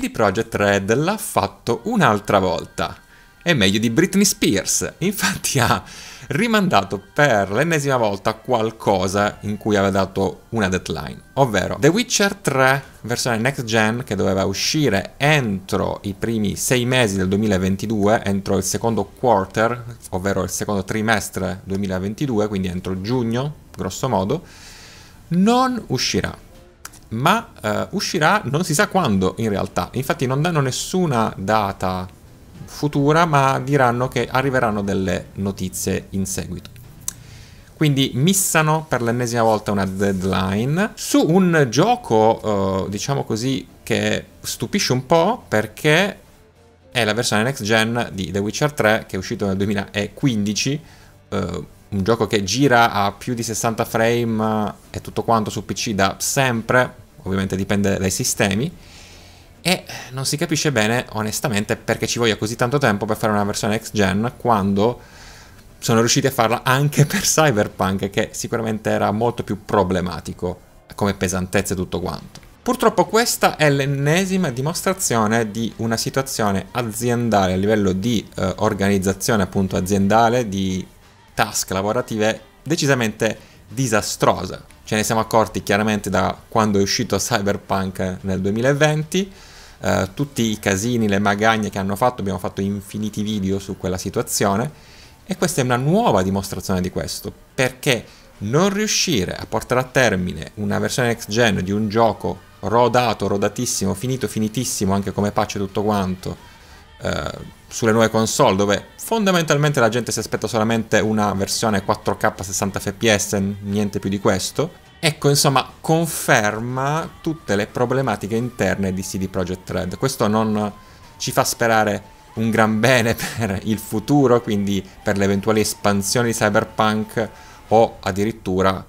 CD Projekt Red l'ha fatto un'altra volta. È meglio di Britney Spears, infatti ha rimandato per l'ennesima volta qualcosa in cui aveva dato una deadline, ovvero The Witcher 3 versione next gen che doveva uscire entro i primi sei mesi del 2022, entro il secondo quarter, ovvero il secondo trimestre 2022, quindi entro giugno, grosso modo, non uscirà ma eh, uscirà non si sa quando in realtà. Infatti non danno nessuna data futura, ma diranno che arriveranno delle notizie in seguito. Quindi missano per l'ennesima volta una deadline su un gioco, eh, diciamo così, che stupisce un po' perché è la versione next gen di The Witcher 3 che è uscito nel 2015. Eh, un gioco che gira a più di 60 frame e tutto quanto su PC da sempre, ovviamente dipende dai sistemi, e non si capisce bene onestamente perché ci voglia così tanto tempo per fare una versione next gen quando sono riusciti a farla anche per Cyberpunk che sicuramente era molto più problematico come pesantezza e tutto quanto. Purtroppo questa è l'ennesima dimostrazione di una situazione aziendale a livello di eh, organizzazione appunto aziendale, di task lavorative decisamente disastrosa. Ce ne siamo accorti chiaramente da quando è uscito Cyberpunk nel 2020, eh, tutti i casini, le magagne che hanno fatto, abbiamo fatto infiniti video su quella situazione e questa è una nuova dimostrazione di questo, perché non riuscire a portare a termine una versione next gen di un gioco rodato, rodatissimo, finito, finitissimo anche come pace tutto quanto, eh, sulle nuove console dove fondamentalmente la gente si aspetta solamente una versione 4K 60 fps, niente più di questo. Ecco, insomma, conferma tutte le problematiche interne di CD Projekt Red. Questo non ci fa sperare un gran bene per il futuro, quindi per le eventuali espansioni di Cyberpunk o addirittura,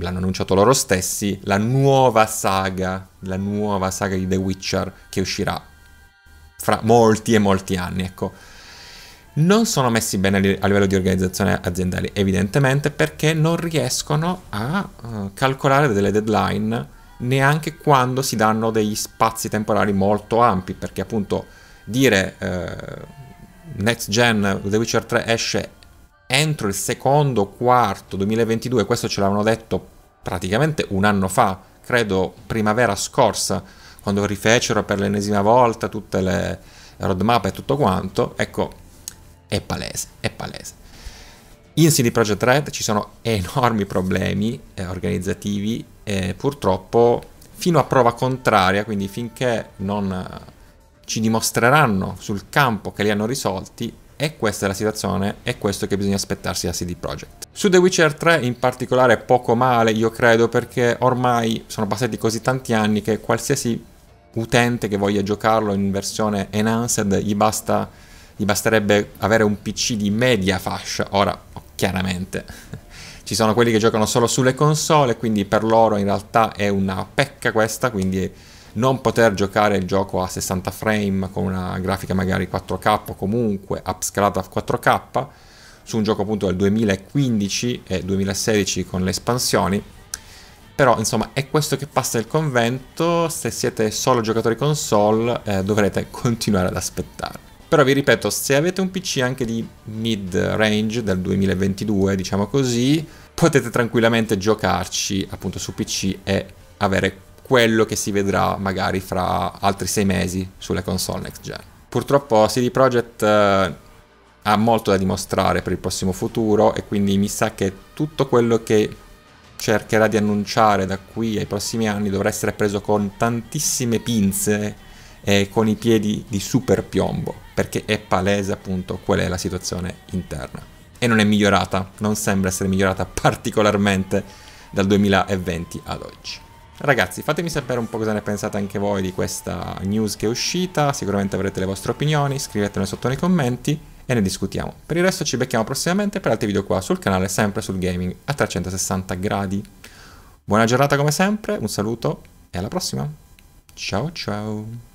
l'hanno annunciato loro stessi, la nuova saga, la nuova saga di The Witcher che uscirà fra molti e molti anni, ecco. Non sono messi bene a livello di organizzazione aziendale, evidentemente, perché non riescono a eh, calcolare delle deadline neanche quando si danno degli spazi temporali molto ampi, perché appunto dire uh, next gen The Witcher 3 esce entro il secondo quarto 2022, questo ce l'hanno detto praticamente un anno fa, credo primavera scorsa, quando rifecero per l'ennesima volta tutte le roadmap e tutto quanto, ecco, è palese, è palese. In CD Projekt Red ci sono enormi problemi eh, organizzativi e purtroppo fino a prova contraria, quindi finché non eh, ci dimostreranno sul campo che li hanno risolti, e questa è la situazione, è questo che bisogna aspettarsi da CD Projekt. Su The Witcher 3 in particolare poco male, io credo, perché ormai sono passati così tanti anni che qualsiasi utente che voglia giocarlo in versione enhanced gli, basta, gli basterebbe avere un PC di media fascia. Ora, chiaramente, ci sono quelli che giocano solo sulle console, quindi per loro in realtà è una pecca questa, quindi non poter giocare il gioco a 60 frame con una grafica magari 4K o comunque upscalata a 4K su un gioco appunto del 2015 e 2016 con le espansioni però insomma è questo che passa il convento, se siete solo giocatori console eh, dovrete continuare ad aspettare. Però vi ripeto, se avete un PC anche di mid range del 2022, diciamo così, potete tranquillamente giocarci appunto su PC e avere quello che si vedrà magari fra altri sei mesi sulle console next gen. Purtroppo CD Projekt eh, ha molto da dimostrare per il prossimo futuro e quindi mi sa che tutto quello che cercherà di annunciare da qui ai prossimi anni dovrà essere preso con tantissime pinze e con i piedi di super piombo, perché è palese appunto qual è la situazione interna. E non è migliorata, non sembra essere migliorata particolarmente dal 2020 ad oggi. Ragazzi, fatemi sapere un po' cosa ne pensate anche voi di questa news che è uscita, sicuramente avrete le vostre opinioni, scrivetele sotto nei commenti e ne discutiamo. Per il resto ci becchiamo prossimamente per altri video qua sul canale, sempre sul gaming a 360 gradi. Buona giornata come sempre, un saluto e alla prossima. Ciao ciao!